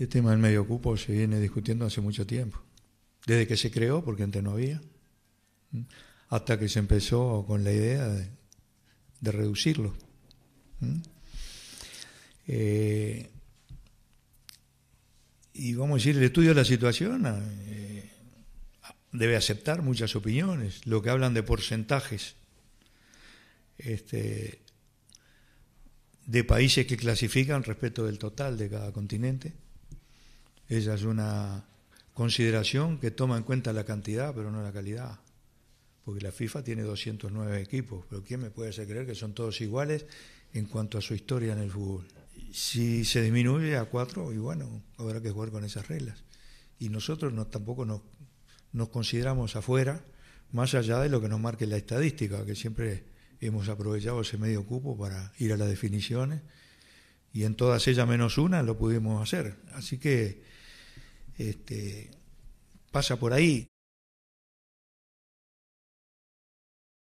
Este tema del medio cupo se viene discutiendo hace mucho tiempo, desde que se creó, porque antes no había, ¿Mm? hasta que se empezó con la idea de, reducirlo. ¿Mm? Eh, y vamos a decir, el estudio de la situación eh, debe aceptar muchas opiniones, lo que hablan de porcentajes este, de países que clasifican respecto del total de cada continente. Esa es una consideración que toma en cuenta la cantidad, pero no la calidad. Porque la FIFA tiene 209 equipos, pero ¿quién me puede hacer creer que son todos iguales en cuanto a su historia en el fútbol? Si se disminuye a cuatro, y bueno, habrá que jugar con esas reglas. Y nosotros no, tampoco nos, nos consideramos afuera, más allá de lo que nos marque la estadística, que siempre hemos aprovechado ese medio cupo para ir a las definiciones, y en todas ellas menos una lo pudimos hacer. Así que este, pasa por ahí.